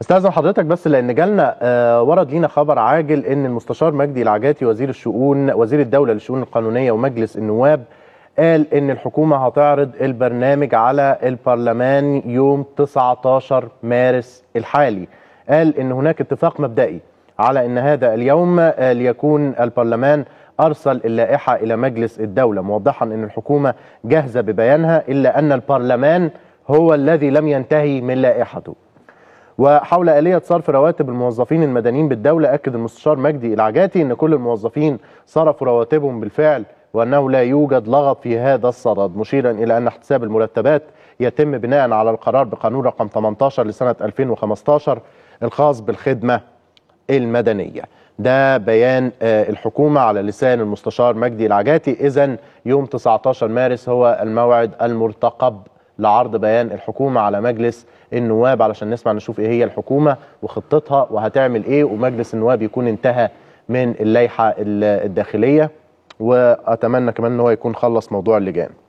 استاذن حضرتك بس لان جالنا آه، ورد لينا خبر عاجل ان المستشار مجدي العجاتي وزير الشؤون وزير الدوله للشؤون القانونيه ومجلس النواب قال ان الحكومه هتعرض البرنامج على البرلمان يوم 19 مارس الحالي قال ان هناك اتفاق مبدئي على ان هذا اليوم آه، ليكون البرلمان ارسل اللائحه الى مجلس الدوله موضحا ان الحكومه جاهزه ببيانها الا ان البرلمان هو الذي لم ينتهي من لائحته وحول آلية صرف رواتب الموظفين المدنيين بالدولة أكد المستشار مجدي العجاتي أن كل الموظفين صرفوا رواتبهم بالفعل وأنه لا يوجد لغط في هذا الصدد مشيرا إلى أن احتساب المرتبات يتم بناء على القرار بقانون رقم 18 لسنة 2015 الخاص بالخدمة المدنية ده بيان آه، الحكومة على لسان المستشار مجدي العجاتي إذا يوم 19 مارس هو الموعد المرتقب لعرض بيان الحكومه على مجلس النواب علشان نسمع نشوف ايه هي الحكومه وخطتها وهتعمل ايه ومجلس النواب يكون انتهى من اللائحه الداخليه واتمنى كمان ان هو يكون خلص موضوع اللجان